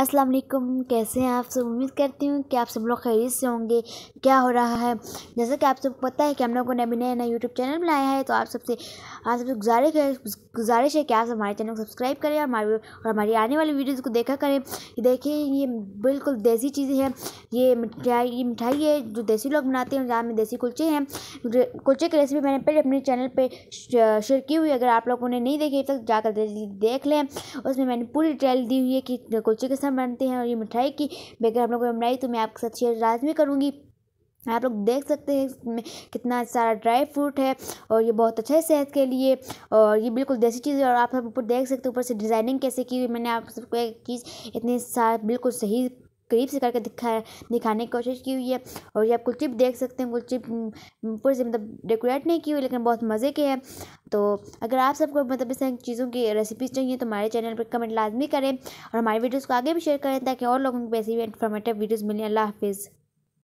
अस्सलाम वालेकुम कैसे हैं आप सब उम्मीद करती हूँ कि आप सब लोग खैरियत से होंगे क्या हो रहा है जैसा कि आप सबको पता है कि हम लोगों ने अभी नया नया यूट्यूब चैनल बनाया है तो आप सबसे आप सबसे गुजारिश है गुजारिश है कि आप हमारे चैनल को सब्सक्राइब करें और हमारे और हमारी आने वाली वीडियोज़ को देखा करें देखिए ये बिल्कुल देसी चीज़ें हैं ये मिठाई ये मिठाई है जो देसी लोग बनाते हैं जहाँ में देसी कुल्चे हैं कुल्चे की रेसिपी मैंने पहले अपने चैनल पर शेयर की हुई अगर आप लोगों ने नहीं देखी तो जाकर देख लें उसमें मैंने पूरी डिटेल दी हुई है कि कुल्चे के पसंद बनते हैं और ये मिठाई की बेगर आप लोगों को बनाई तो मैं आपके साथ शेयर लाजमी करूँगी आप लोग देख सकते हैं इसमें कितना सारा ड्राई फ्रूट है और ये बहुत अच्छा है सेहत के लिए और ये बिल्कुल देसी चीज़ है और आप सब ऊपर देख सकते हैं ऊपर से डिज़ाइनिंग कैसे की मैंने आप सबको एक चीज़ इतनी सा बिल्कुल सही करीब से करके दिखा दिखाने की कोशिश की हुई है और ये आप कुलचिप देख सकते हैं कुलचिप पूरे से मतलब डेकोरेट नहीं की हुई लेकिन बहुत मज़े के हैं तो अगर आप सबको मतलब इस चीज़ों की रेसिपीज़ चाहिए तो हमारे चैनल पर कमेंट लाजमी करें और हमारे वीडियोज़ को आगे भी शेयर करें ताकि और लोगों को ऐसी इन्फॉर्मेटिव वीडियोज़ मिलें अल्लाह हाफिज़